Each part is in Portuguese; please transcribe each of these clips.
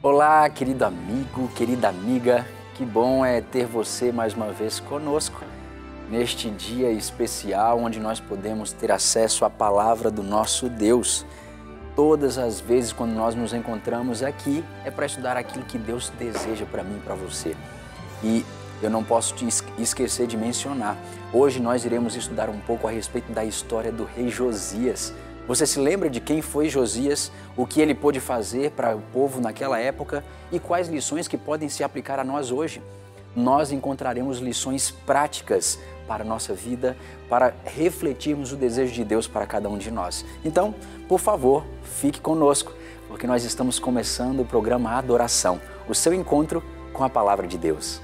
Olá, querido amigo, querida amiga, que bom é ter você mais uma vez conosco neste dia especial onde nós podemos ter acesso à palavra do nosso Deus. Todas as vezes quando nós nos encontramos aqui é para estudar aquilo que Deus deseja para mim e para você. E eu não posso te esquecer de mencionar, hoje nós iremos estudar um pouco a respeito da história do rei Josias. Você se lembra de quem foi Josias, o que ele pôde fazer para o povo naquela época e quais lições que podem se aplicar a nós hoje? Nós encontraremos lições práticas para a nossa vida, para refletirmos o desejo de Deus para cada um de nós. Então, por favor, fique conosco, porque nós estamos começando o programa Adoração, o seu encontro com a palavra de Deus.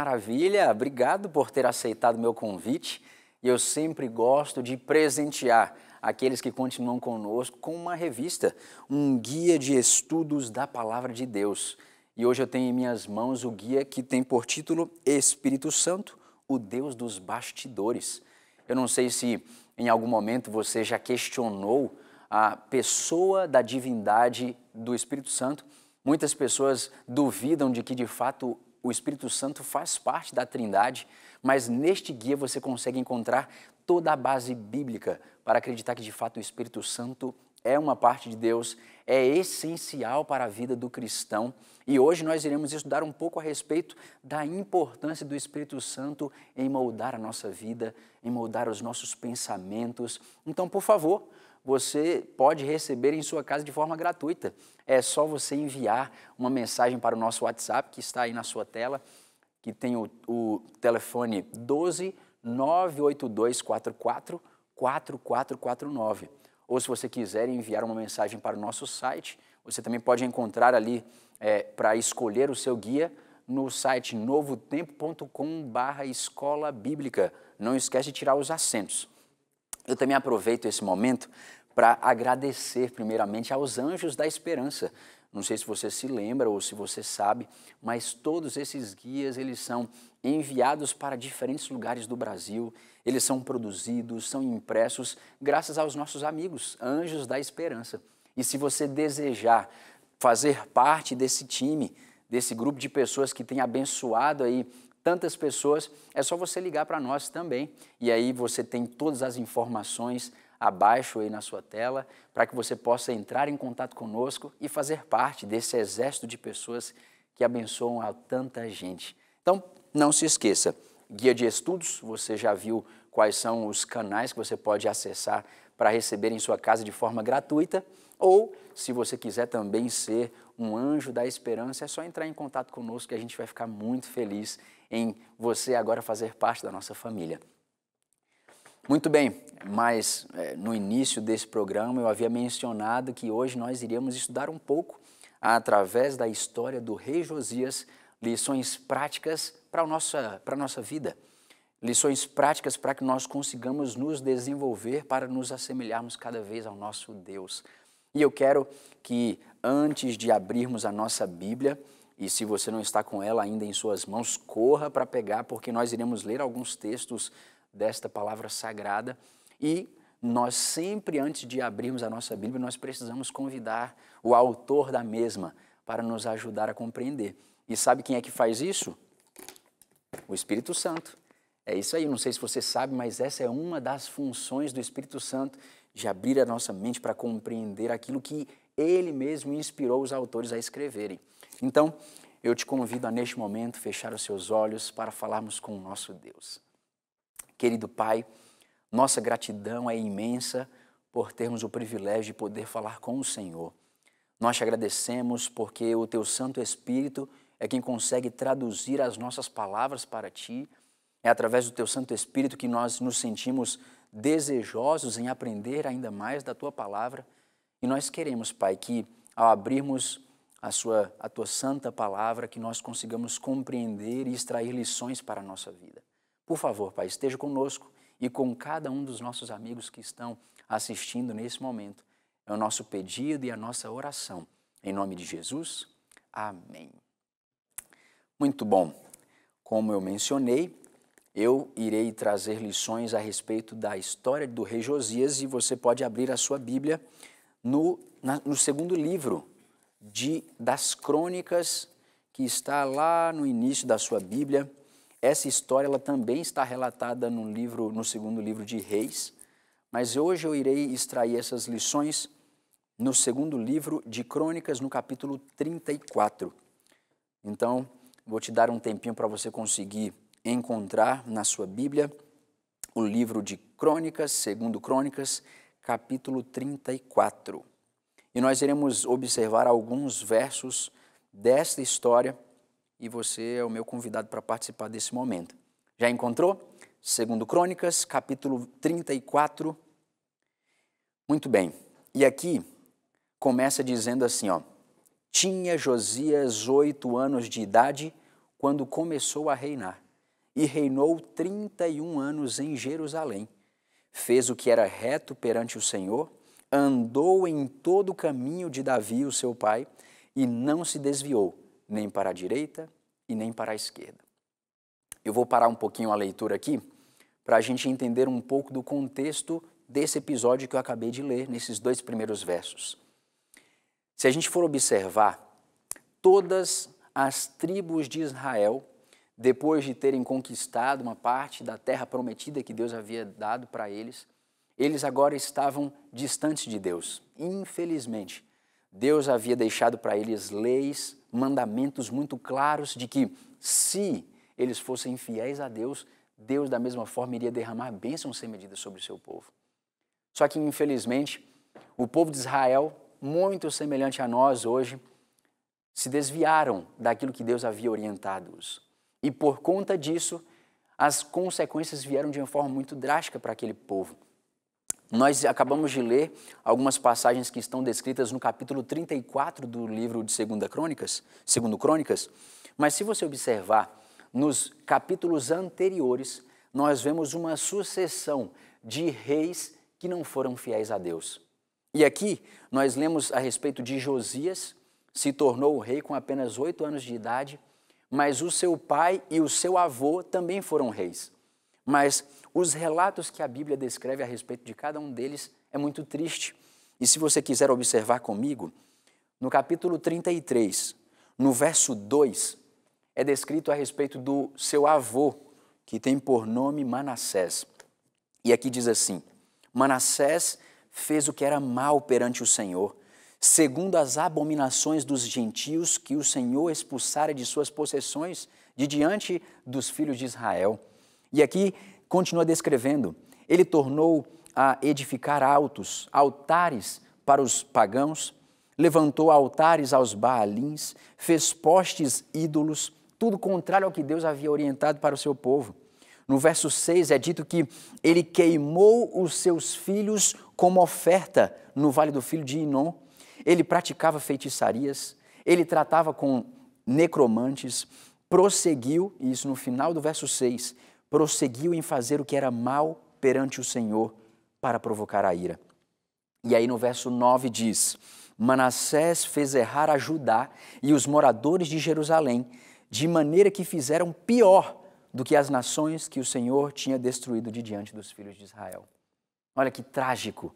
maravilha! Obrigado por ter aceitado meu convite. E eu sempre gosto de presentear aqueles que continuam conosco com uma revista, um guia de estudos da Palavra de Deus. E hoje eu tenho em minhas mãos o guia que tem por título Espírito Santo, o Deus dos Bastidores. Eu não sei se em algum momento você já questionou a pessoa da divindade do Espírito Santo. Muitas pessoas duvidam de que de fato o Espírito Santo faz parte da Trindade, mas neste guia você consegue encontrar toda a base bíblica para acreditar que de fato o Espírito Santo é uma parte de Deus, é essencial para a vida do cristão. E hoje nós iremos estudar um pouco a respeito da importância do Espírito Santo em moldar a nossa vida, em moldar os nossos pensamentos. Então, por favor, você pode receber em sua casa de forma gratuita. É só você enviar uma mensagem para o nosso WhatsApp, que está aí na sua tela, que tem o, o telefone 12 98244 4449. Ou se você quiser enviar uma mensagem para o nosso site, você também pode encontrar ali é, para escolher o seu guia no site novotempo.com barra escola bíblica. Não esquece de tirar os acentos. Eu também aproveito esse momento para agradecer primeiramente aos anjos da esperança. Não sei se você se lembra ou se você sabe, mas todos esses guias, eles são enviados para diferentes lugares do Brasil, eles são produzidos, são impressos graças aos nossos amigos, anjos da esperança. E se você desejar fazer parte desse time, desse grupo de pessoas que tem abençoado aí tantas pessoas, é só você ligar para nós também. E aí você tem todas as informações abaixo aí na sua tela, para que você possa entrar em contato conosco e fazer parte desse exército de pessoas que abençoam a tanta gente. Então, não se esqueça, guia de estudos, você já viu quais são os canais que você pode acessar para receber em sua casa de forma gratuita, ou se você quiser também ser um anjo da esperança, é só entrar em contato conosco que a gente vai ficar muito feliz em você agora fazer parte da nossa família. Muito bem, mas é, no início desse programa eu havia mencionado que hoje nós iríamos estudar um pouco através da história do rei Josias, lições práticas para a nossa, para a nossa vida lições práticas para que nós consigamos nos desenvolver para nos assemelharmos cada vez ao nosso Deus. E eu quero que antes de abrirmos a nossa Bíblia. E se você não está com ela ainda em suas mãos, corra para pegar, porque nós iremos ler alguns textos desta palavra sagrada. E nós sempre, antes de abrirmos a nossa Bíblia, nós precisamos convidar o autor da mesma para nos ajudar a compreender. E sabe quem é que faz isso? O Espírito Santo. É isso aí, não sei se você sabe, mas essa é uma das funções do Espírito Santo de abrir a nossa mente para compreender aquilo que ele mesmo inspirou os autores a escreverem. Então, eu te convido a neste momento fechar os seus olhos para falarmos com o nosso Deus. Querido Pai, nossa gratidão é imensa por termos o privilégio de poder falar com o Senhor. Nós te agradecemos porque o teu Santo Espírito é quem consegue traduzir as nossas palavras para ti. É através do teu Santo Espírito que nós nos sentimos desejosos em aprender ainda mais da tua palavra. E nós queremos, Pai, que ao abrirmos a, sua, a tua santa palavra, que nós consigamos compreender e extrair lições para a nossa vida. Por favor, Pai, esteja conosco e com cada um dos nossos amigos que estão assistindo nesse momento. É o nosso pedido e a nossa oração. Em nome de Jesus, amém. Muito bom. Como eu mencionei, eu irei trazer lições a respeito da história do rei Josias e você pode abrir a sua Bíblia no, na, no segundo livro de, das crônicas que está lá no início da sua Bíblia. Essa história ela também está relatada no livro, no segundo livro de Reis, mas hoje eu irei extrair essas lições no segundo livro de Crônicas, no capítulo 34. Então, vou te dar um tempinho para você conseguir encontrar na sua Bíblia o livro de Crônicas, segundo Crônicas, capítulo 34. E nós iremos observar alguns versos desta história e você é o meu convidado para participar desse momento. Já encontrou? Segundo Crônicas, capítulo 34. Muito bem. E aqui começa dizendo assim, ó: Tinha Josias oito anos de idade quando começou a reinar e reinou 31 anos em Jerusalém. Fez o que era reto perante o Senhor, andou em todo o caminho de Davi, o seu pai, e não se desviou, nem para a direita e nem para a esquerda. Eu vou parar um pouquinho a leitura aqui para a gente entender um pouco do contexto desse episódio que eu acabei de ler, nesses dois primeiros versos. Se a gente for observar, todas as tribos de Israel depois de terem conquistado uma parte da terra prometida que Deus havia dado para eles, eles agora estavam distantes de Deus. Infelizmente, Deus havia deixado para eles leis, mandamentos muito claros de que, se eles fossem fiéis a Deus, Deus, da mesma forma, iria derramar bênçãos sem medida sobre o seu povo. Só que, infelizmente, o povo de Israel, muito semelhante a nós hoje, se desviaram daquilo que Deus havia orientado-os. E por conta disso, as consequências vieram de uma forma muito drástica para aquele povo. Nós acabamos de ler algumas passagens que estão descritas no capítulo 34 do livro de 2 Crônicas, segundo Crônicas, mas se você observar nos capítulos anteriores, nós vemos uma sucessão de reis que não foram fiéis a Deus. E aqui nós lemos a respeito de Josias, se tornou rei com apenas oito anos de idade, mas o seu pai e o seu avô também foram reis. Mas os relatos que a Bíblia descreve a respeito de cada um deles é muito triste. E se você quiser observar comigo, no capítulo 33, no verso 2, é descrito a respeito do seu avô, que tem por nome Manassés. E aqui diz assim: Manassés fez o que era mal perante o Senhor, segundo as abominações dos gentios que o Senhor expulsara de suas possessões de diante dos filhos de Israel. E aqui continua descrevendo: ele tornou a edificar altos, altares para os pagãos, levantou altares aos baalins, fez postes ídolos, tudo contrário ao que Deus havia orientado para o seu povo. No verso 6 é dito que ele queimou os seus filhos como oferta no vale do filho de Inon ele praticava feitiçarias, ele tratava com necromantes, prosseguiu, e isso no final do verso 6, prosseguiu em fazer o que era mal perante o Senhor para provocar a ira. E aí no verso 9 diz: Manassés fez errar a Judá e os moradores de Jerusalém, de maneira que fizeram pior do que as nações que o Senhor tinha destruído de diante dos filhos de Israel. Olha que trágico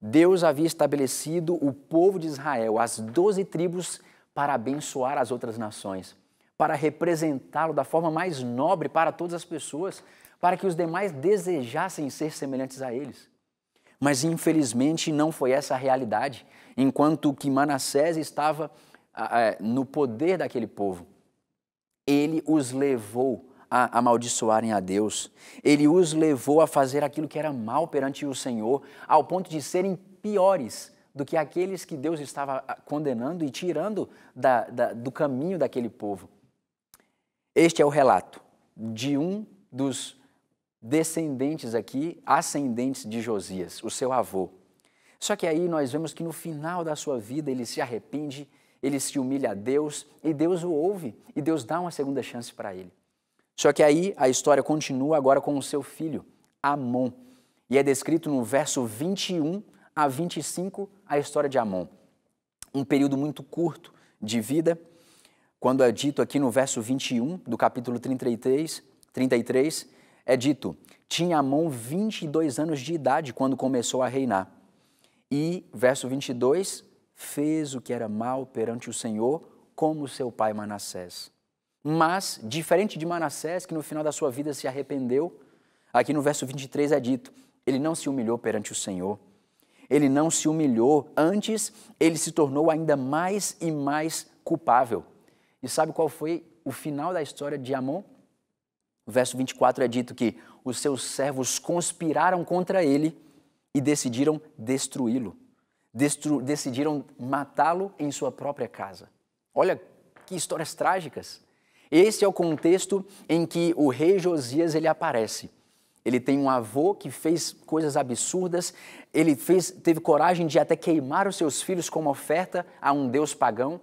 Deus havia estabelecido o povo de Israel, as doze tribos, para abençoar as outras nações, para representá-lo da forma mais nobre para todas as pessoas, para que os demais desejassem ser semelhantes a eles. Mas infelizmente não foi essa a realidade, enquanto que Manassés estava ah, eh, no poder daquele povo. Ele os levou a amaldiçoarem a Deus. Ele os levou a fazer aquilo que era mal perante o Senhor, ao ponto de serem piores do que aqueles que Deus estava ah, condenando e tirando da, da, do caminho daquele povo. Este é o relato de um dos descendentes aqui, ascendentes de Josias, o seu avô. Só que aí nós vemos que no final da sua vida ele se arrepende, ele se humilha a Deus e Deus o ouve e Deus dá uma segunda chance para ele. Só que aí a história continua agora com o seu filho, Amon. E é descrito no verso 21 a 25 a história de Amon. Um período muito curto de vida, quando é dito aqui no verso 21 do capítulo 33, 33 é dito: Tinha Amon 22 anos de idade quando começou a reinar. E, verso 22, fez o que era mal perante o Senhor, como seu pai Manassés. Mas, diferente de Manassés, que no final da sua vida se arrependeu, aqui no verso 23 é dito: ele não se humilhou perante o Senhor, ele não se humilhou, antes ele se tornou ainda mais e mais culpável. E sabe qual foi o final da história de Amon? O verso 24 é dito que os seus servos conspiraram contra ele e decidiram destruí-lo. Destru decidiram matá-lo em sua própria casa. Olha que histórias trágicas. Esse é o contexto em que o rei Josias ele aparece. Ele tem um avô que fez coisas absurdas, ele fez, teve coragem de até queimar os seus filhos como oferta a um deus pagão.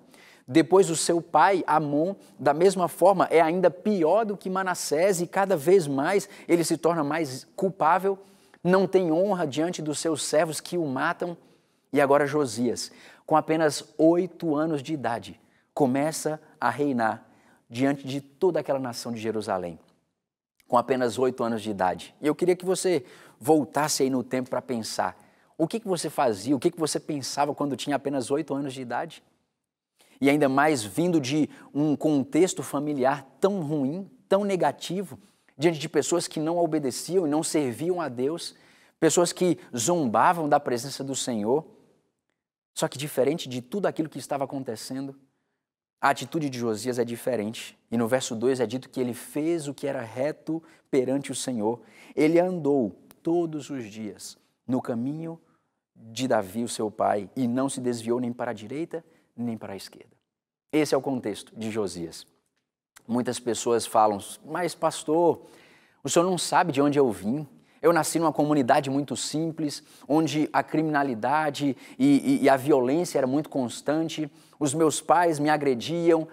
Depois, o seu pai, Amon, da mesma forma, é ainda pior do que Manassés e cada vez mais ele se torna mais culpável, não tem honra diante dos seus servos que o matam. E agora, Josias, com apenas oito anos de idade, começa a reinar diante de toda aquela nação de Jerusalém, com apenas oito anos de idade. E eu queria que você voltasse aí no tempo para pensar. O que, que você fazia, o que, que você pensava quando tinha apenas oito anos de idade? E ainda mais vindo de um contexto familiar tão ruim, tão negativo, diante de pessoas que não obedeciam e não serviam a Deus, pessoas que zombavam da presença do Senhor. Só que diferente de tudo aquilo que estava acontecendo, a atitude de Josias é diferente, e no verso 2 é dito que ele fez o que era reto perante o Senhor. Ele andou todos os dias no caminho de Davi, o seu pai, e não se desviou nem para a direita nem para a esquerda. Esse é o contexto de Josias. Muitas pessoas falam, mas pastor, o senhor não sabe de onde eu vim? Eu nasci numa comunidade muito simples, onde a criminalidade e, e, e a violência era muito constante os meus pais me agrediam.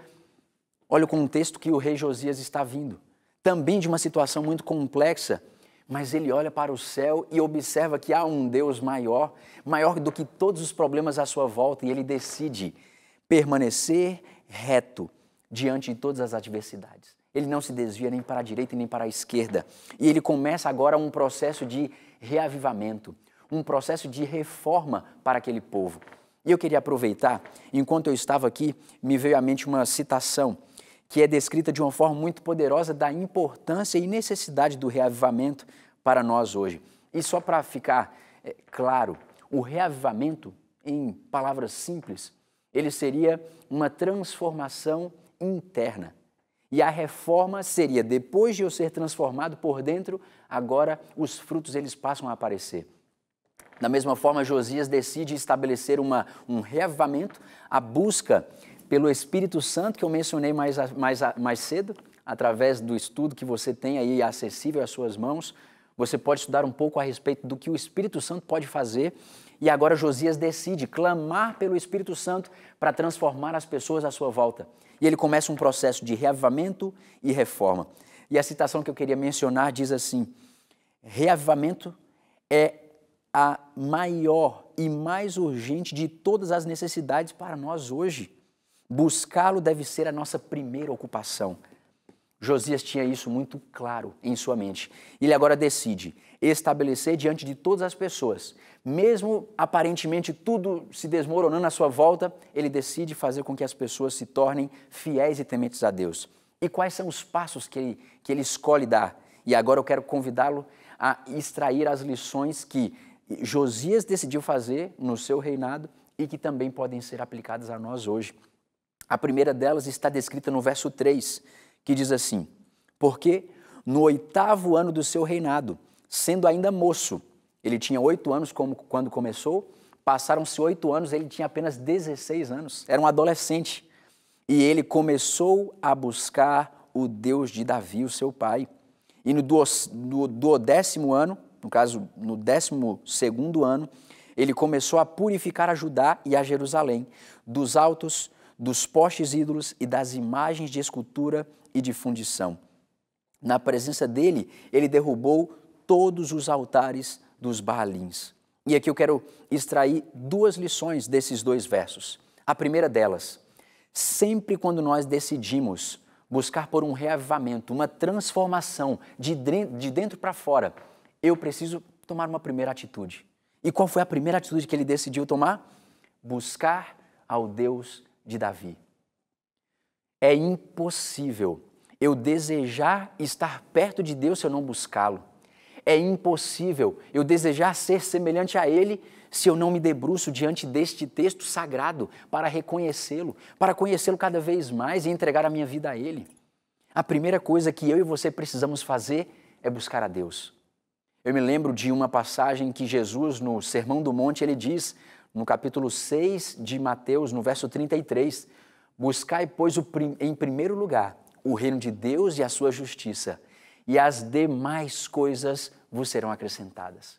Olha o contexto que o rei Josias está vindo. Também de uma situação muito complexa, mas ele olha para o céu e observa que há um Deus maior, maior do que todos os problemas à sua volta, e ele decide permanecer reto diante de todas as adversidades. Ele não se desvia nem para a direita nem para a esquerda. E ele começa agora um processo de reavivamento, um processo de reforma para aquele povo. E eu queria aproveitar, enquanto eu estava aqui, me veio à mente uma citação que é descrita de uma forma muito poderosa da importância e necessidade do reavivamento para nós hoje. E só para ficar é, claro, o reavivamento, em palavras simples, ele seria uma transformação interna. E a reforma seria, depois de eu ser transformado por dentro, agora os frutos eles passam a aparecer. Da mesma forma, Josias decide estabelecer uma, um reavivamento, a busca pelo Espírito Santo, que eu mencionei mais, mais, mais cedo, através do estudo que você tem aí acessível às suas mãos. Você pode estudar um pouco a respeito do que o Espírito Santo pode fazer. E agora Josias decide clamar pelo Espírito Santo para transformar as pessoas à sua volta. E ele começa um processo de reavivamento e reforma. E a citação que eu queria mencionar diz assim: reavivamento é a maior e mais urgente de todas as necessidades para nós hoje. Buscá-lo deve ser a nossa primeira ocupação. Josias tinha isso muito claro em sua mente. Ele agora decide estabelecer diante de todas as pessoas, mesmo aparentemente tudo se desmoronando à sua volta, ele decide fazer com que as pessoas se tornem fiéis e tementes a Deus. E quais são os passos que ele, que ele escolhe dar? E agora eu quero convidá-lo a extrair as lições que Josias decidiu fazer no seu reinado e que também podem ser aplicadas a nós hoje. A primeira delas está descrita no verso 3, que diz assim: Porque no oitavo ano do seu reinado, sendo ainda moço, ele tinha oito anos quando começou, passaram-se oito anos, ele tinha apenas 16 anos, era um adolescente. E ele começou a buscar o Deus de Davi, o seu pai. E no do décimo ano, no caso, no 12 ano, ele começou a purificar a Judá e a Jerusalém dos altos, dos postes ídolos e das imagens de escultura e de fundição. Na presença dele, ele derrubou todos os altares dos Baalins. E aqui eu quero extrair duas lições desses dois versos. A primeira delas, sempre quando nós decidimos buscar por um reavivamento, uma transformação de dentro para fora, eu preciso tomar uma primeira atitude. E qual foi a primeira atitude que ele decidiu tomar? Buscar ao Deus de Davi. É impossível eu desejar estar perto de Deus se eu não buscá-lo. É impossível eu desejar ser semelhante a Ele se eu não me debruço diante deste texto sagrado para reconhecê-lo, para conhecê-lo cada vez mais e entregar a minha vida a Ele. A primeira coisa que eu e você precisamos fazer é buscar a Deus. Eu me lembro de uma passagem que Jesus, no Sermão do Monte, ele diz, no capítulo 6 de Mateus, no verso 33, Buscai, pois, em primeiro lugar o reino de Deus e a sua justiça, e as demais coisas vos serão acrescentadas.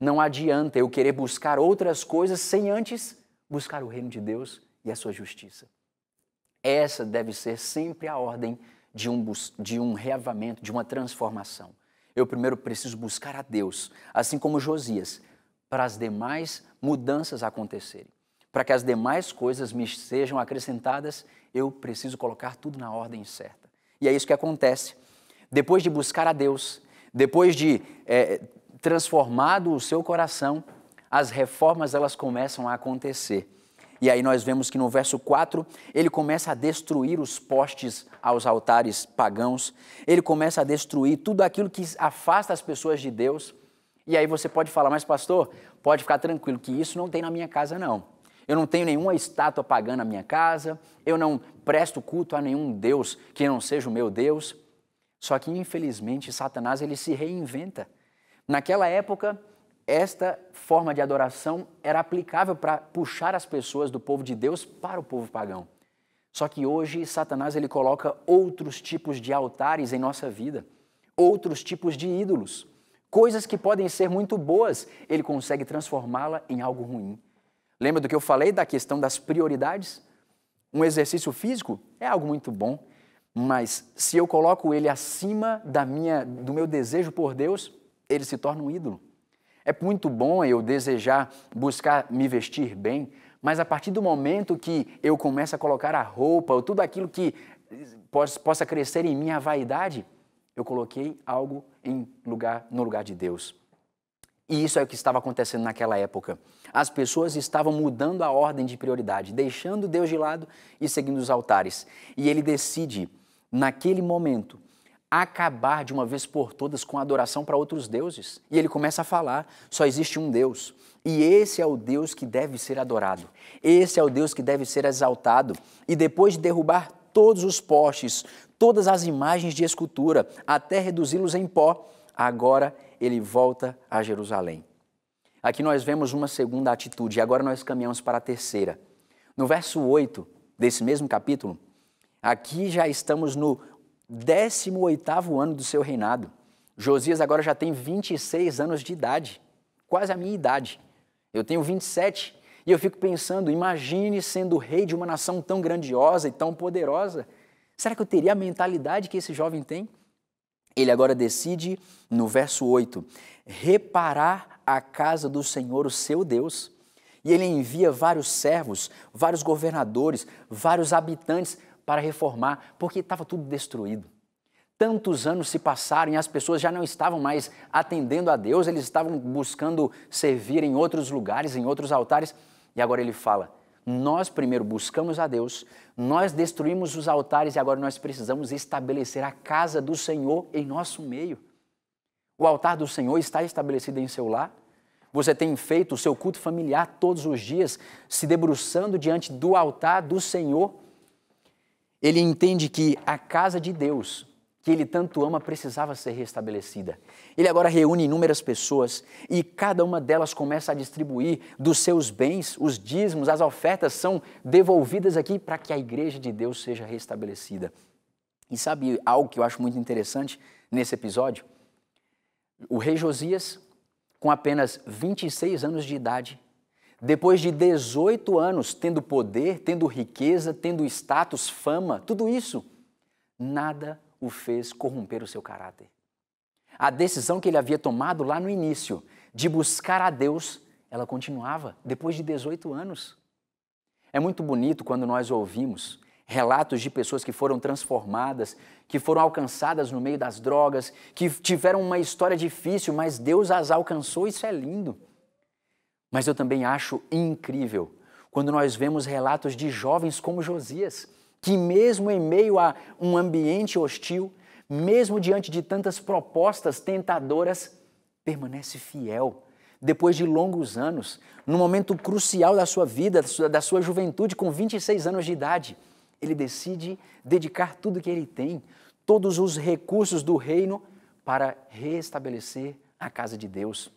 Não adianta eu querer buscar outras coisas sem antes buscar o reino de Deus e a sua justiça. Essa deve ser sempre a ordem de um, de um reavamento, de uma transformação eu primeiro preciso buscar a Deus, assim como Josias, para as demais mudanças acontecerem. Para que as demais coisas me sejam acrescentadas, eu preciso colocar tudo na ordem certa. E é isso que acontece. Depois de buscar a Deus, depois de é, transformado o seu coração, as reformas elas começam a acontecer. E aí nós vemos que no verso 4 ele começa a destruir os postes aos altares pagãos, ele começa a destruir tudo aquilo que afasta as pessoas de Deus. E aí você pode falar, mas pastor, pode ficar tranquilo que isso não tem na minha casa não. Eu não tenho nenhuma estátua pagã na minha casa, eu não presto culto a nenhum Deus que não seja o meu Deus. Só que infelizmente Satanás ele se reinventa. Naquela época, esta forma de adoração era aplicável para puxar as pessoas do povo de Deus para o povo pagão. Só que hoje Satanás ele coloca outros tipos de altares em nossa vida, outros tipos de ídolos. Coisas que podem ser muito boas, ele consegue transformá-la em algo ruim. Lembra do que eu falei da questão das prioridades? Um exercício físico é algo muito bom, mas se eu coloco ele acima da minha do meu desejo por Deus, ele se torna um ídolo. É muito bom eu desejar buscar me vestir bem, mas a partir do momento que eu começo a colocar a roupa ou tudo aquilo que possa crescer em minha vaidade, eu coloquei algo em lugar, no lugar de Deus. E isso é o que estava acontecendo naquela época. As pessoas estavam mudando a ordem de prioridade, deixando Deus de lado e seguindo os altares. E ele decide, naquele momento, acabar de uma vez por todas com a adoração para outros deuses. E ele começa a falar: só existe um Deus. E esse é o Deus que deve ser adorado. Esse é o Deus que deve ser exaltado. E depois de derrubar todos os postes, todas as imagens de escultura, até reduzi-los em pó, agora ele volta a Jerusalém. Aqui nós vemos uma segunda atitude, e agora nós caminhamos para a terceira. No verso 8 desse mesmo capítulo, aqui já estamos no 18 oitavo ano do seu reinado. Josias agora já tem 26 anos de idade, quase a minha idade. Eu tenho 27 e eu fico pensando, imagine sendo rei de uma nação tão grandiosa e tão poderosa. Será que eu teria a mentalidade que esse jovem tem? Ele agora decide, no verso 8, reparar a casa do Senhor, o seu Deus. E ele envia vários servos, vários governadores, vários habitantes, para reformar, porque estava tudo destruído. Tantos anos se passaram e as pessoas já não estavam mais atendendo a Deus, eles estavam buscando servir em outros lugares, em outros altares. E agora ele fala: nós primeiro buscamos a Deus, nós destruímos os altares e agora nós precisamos estabelecer a casa do Senhor em nosso meio. O altar do Senhor está estabelecido em seu lar. Você tem feito o seu culto familiar todos os dias, se debruçando diante do altar do Senhor ele entende que a casa de Deus, que ele tanto ama, precisava ser restabelecida. Ele agora reúne inúmeras pessoas e cada uma delas começa a distribuir dos seus bens, os dízimos, as ofertas são devolvidas aqui para que a igreja de Deus seja restabelecida. E sabe algo que eu acho muito interessante nesse episódio? O rei Josias, com apenas 26 anos de idade, depois de 18 anos tendo poder, tendo riqueza, tendo status, fama, tudo isso, nada o fez corromper o seu caráter. A decisão que ele havia tomado lá no início, de buscar a Deus, ela continuava depois de 18 anos. É muito bonito quando nós ouvimos relatos de pessoas que foram transformadas, que foram alcançadas no meio das drogas, que tiveram uma história difícil, mas Deus as alcançou, isso é lindo. Mas eu também acho incrível quando nós vemos relatos de jovens como Josias, que, mesmo em meio a um ambiente hostil, mesmo diante de tantas propostas tentadoras, permanece fiel. Depois de longos anos, no momento crucial da sua vida, da sua juventude, com 26 anos de idade, ele decide dedicar tudo que ele tem, todos os recursos do reino, para restabelecer a casa de Deus.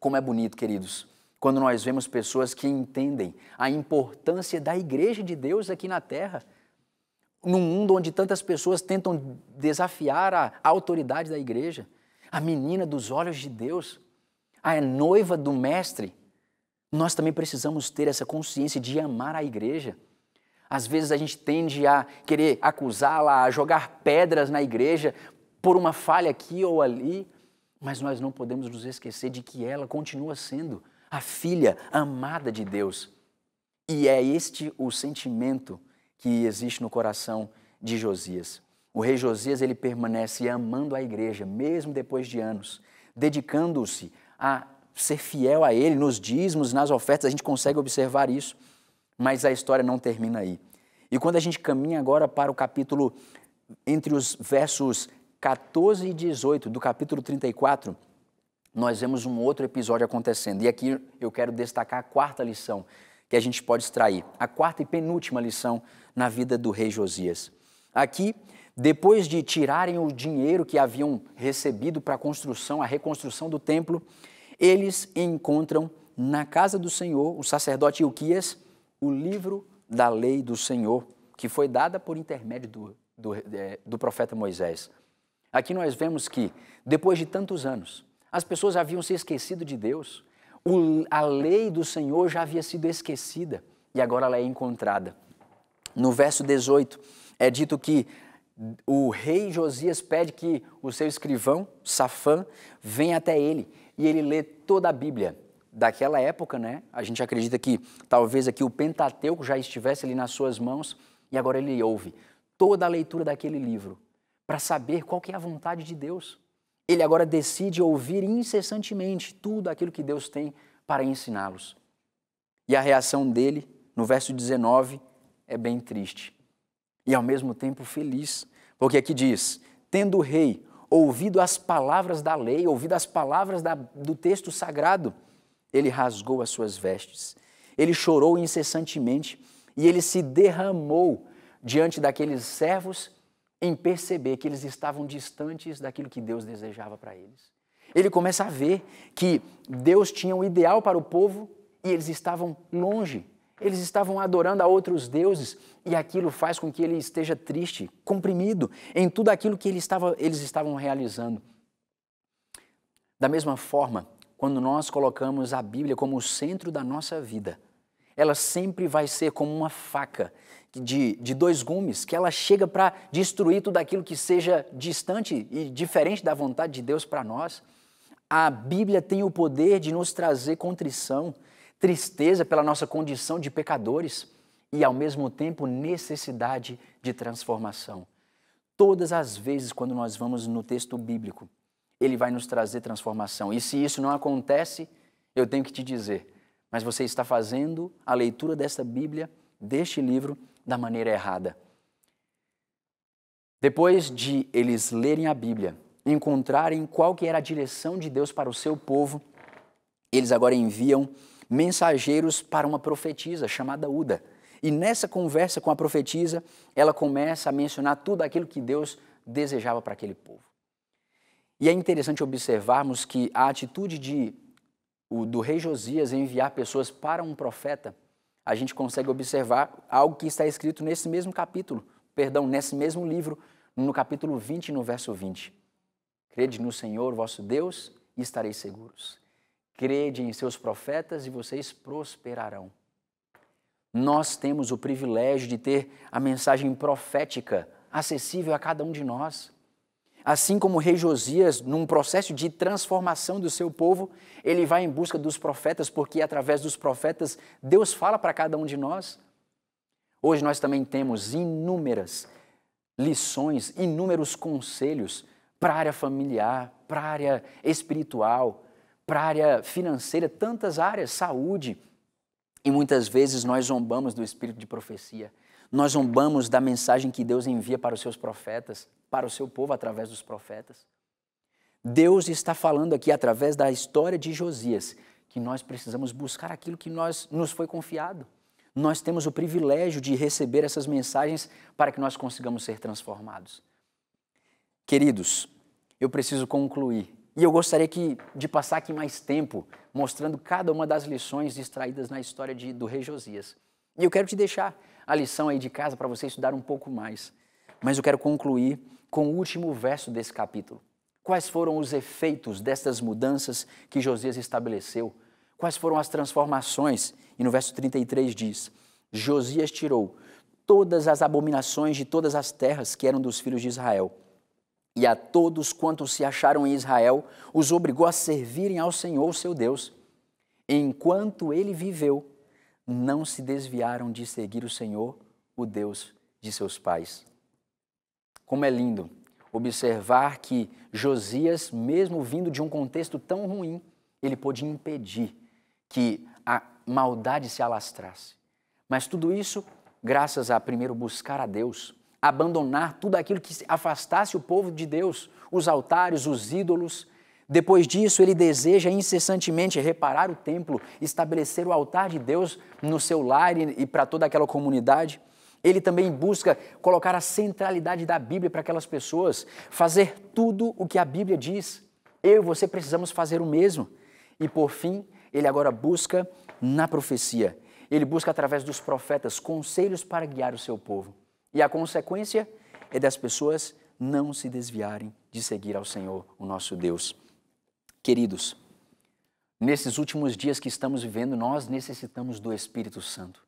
Como é bonito, queridos quando nós vemos pessoas que entendem a importância da igreja de Deus aqui na terra, num mundo onde tantas pessoas tentam desafiar a autoridade da igreja, a menina dos olhos de Deus, a noiva do mestre, nós também precisamos ter essa consciência de amar a igreja. Às vezes a gente tende a querer acusá-la, a jogar pedras na igreja por uma falha aqui ou ali, mas nós não podemos nos esquecer de que ela continua sendo a filha amada de Deus. E é este o sentimento que existe no coração de Josias. O rei Josias ele permanece amando a igreja mesmo depois de anos, dedicando-se a ser fiel a ele nos dízimos, nas ofertas, a gente consegue observar isso. Mas a história não termina aí. E quando a gente caminha agora para o capítulo entre os versos 14 e 18 do capítulo 34, nós vemos um outro episódio acontecendo. E aqui eu quero destacar a quarta lição que a gente pode extrair, a quarta e penúltima lição na vida do rei Josias. Aqui, depois de tirarem o dinheiro que haviam recebido para a construção, a reconstrução do templo, eles encontram na casa do Senhor, o sacerdote Ilquias, o livro da lei do Senhor, que foi dada por intermédio do, do, eh, do profeta Moisés. Aqui nós vemos que, depois de tantos anos, as pessoas haviam se esquecido de Deus. O, a lei do Senhor já havia sido esquecida e agora ela é encontrada. No verso 18, é dito que o rei Josias pede que o seu escrivão, Safã, venha até ele e ele lê toda a Bíblia. Daquela época, né? A gente acredita que talvez aqui o Pentateuco já estivesse ali nas suas mãos e agora ele ouve toda a leitura daquele livro para saber qual que é a vontade de Deus ele agora decide ouvir incessantemente tudo aquilo que Deus tem para ensiná-los. E a reação dele, no verso 19, é bem triste e ao mesmo tempo feliz, porque aqui diz: tendo o rei ouvido as palavras da lei, ouvido as palavras da, do texto sagrado, ele rasgou as suas vestes, ele chorou incessantemente e ele se derramou diante daqueles servos em perceber que eles estavam distantes daquilo que Deus desejava para eles. Ele começa a ver que Deus tinha um ideal para o povo e eles estavam longe. Eles estavam adorando a outros deuses e aquilo faz com que ele esteja triste, comprimido em tudo aquilo que ele estava, eles estavam realizando. Da mesma forma, quando nós colocamos a Bíblia como o centro da nossa vida, ela sempre vai ser como uma faca de, de dois gumes, que ela chega para destruir tudo aquilo que seja distante e diferente da vontade de Deus para nós. A Bíblia tem o poder de nos trazer contrição, tristeza pela nossa condição de pecadores e, ao mesmo tempo, necessidade de transformação. Todas as vezes quando nós vamos no texto bíblico, ele vai nos trazer transformação. E se isso não acontece, eu tenho que te dizer, mas você está fazendo a leitura dessa Bíblia, deste livro, da maneira errada. Depois de eles lerem a Bíblia, encontrarem qual que era a direção de Deus para o seu povo, eles agora enviam mensageiros para uma profetisa chamada Uda. E nessa conversa com a profetisa, ela começa a mencionar tudo aquilo que Deus desejava para aquele povo. E é interessante observarmos que a atitude de o, do rei Josias enviar pessoas para um profeta, a gente consegue observar algo que está escrito nesse mesmo capítulo, perdão, nesse mesmo livro, no capítulo 20, no verso 20. Crede no Senhor vosso Deus e estareis seguros. Crede em seus profetas e vocês prosperarão. Nós temos o privilégio de ter a mensagem profética acessível a cada um de nós. Assim como o rei Josias, num processo de transformação do seu povo, ele vai em busca dos profetas, porque através dos profetas Deus fala para cada um de nós. Hoje nós também temos inúmeras lições, inúmeros conselhos para a área familiar, para a área espiritual, para a área financeira, tantas áreas, saúde. E muitas vezes nós zombamos do espírito de profecia, nós zombamos da mensagem que Deus envia para os seus profetas para o seu povo através dos profetas. Deus está falando aqui através da história de Josias que nós precisamos buscar aquilo que nós nos foi confiado. Nós temos o privilégio de receber essas mensagens para que nós consigamos ser transformados. Queridos, eu preciso concluir e eu gostaria que, de passar aqui mais tempo mostrando cada uma das lições extraídas na história de, do rei Josias. E eu quero te deixar a lição aí de casa para você estudar um pouco mais. Mas eu quero concluir com o último verso desse capítulo. Quais foram os efeitos destas mudanças que Josias estabeleceu? Quais foram as transformações? E no verso 33 diz: Josias tirou todas as abominações de todas as terras que eram dos filhos de Israel. E a todos quantos se acharam em Israel, os obrigou a servirem ao Senhor, seu Deus. Enquanto ele viveu, não se desviaram de seguir o Senhor, o Deus de seus pais. Como é lindo observar que Josias, mesmo vindo de um contexto tão ruim, ele pôde impedir que a maldade se alastrasse. Mas tudo isso graças a primeiro buscar a Deus, abandonar tudo aquilo que afastasse o povo de Deus, os altares, os ídolos. Depois disso, ele deseja incessantemente reparar o templo, estabelecer o altar de Deus no seu lar e para toda aquela comunidade. Ele também busca colocar a centralidade da Bíblia para aquelas pessoas, fazer tudo o que a Bíblia diz. Eu e você precisamos fazer o mesmo. E por fim, ele agora busca na profecia. Ele busca através dos profetas conselhos para guiar o seu povo. E a consequência é das pessoas não se desviarem de seguir ao Senhor, o nosso Deus. Queridos, nesses últimos dias que estamos vivendo, nós necessitamos do Espírito Santo.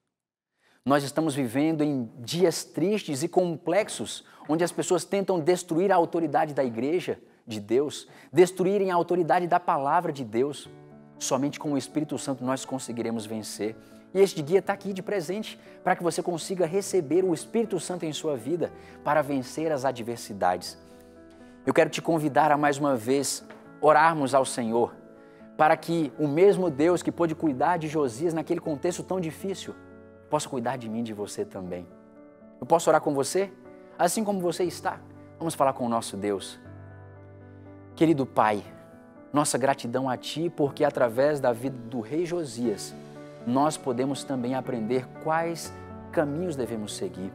Nós estamos vivendo em dias tristes e complexos, onde as pessoas tentam destruir a autoridade da igreja de Deus, destruírem a autoridade da palavra de Deus. Somente com o Espírito Santo nós conseguiremos vencer. E este guia está aqui de presente para que você consiga receber o Espírito Santo em sua vida para vencer as adversidades. Eu quero te convidar a mais uma vez orarmos ao Senhor para que o mesmo Deus que pôde cuidar de Josias naquele contexto tão difícil posso cuidar de mim e de você também. Eu posso orar com você, assim como você está. Vamos falar com o nosso Deus. Querido Pai, nossa gratidão a Ti, porque através da vida do rei Josias, nós podemos também aprender quais caminhos devemos seguir.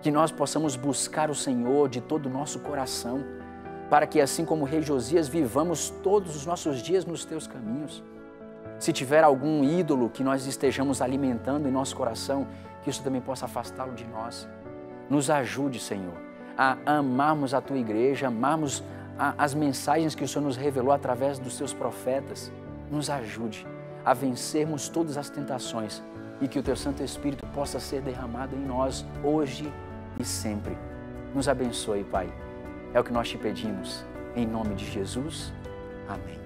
Que nós possamos buscar o Senhor de todo o nosso coração, para que assim como o rei Josias, vivamos todos os nossos dias nos Teus caminhos. Se tiver algum ídolo que nós estejamos alimentando em nosso coração, que isso também possa afastá-lo de nós. Nos ajude, Senhor, a amarmos a tua igreja, amarmos a, as mensagens que o Senhor nos revelou através dos seus profetas. Nos ajude a vencermos todas as tentações e que o teu Santo Espírito possa ser derramado em nós hoje e sempre. Nos abençoe, Pai. É o que nós te pedimos. Em nome de Jesus. Amém.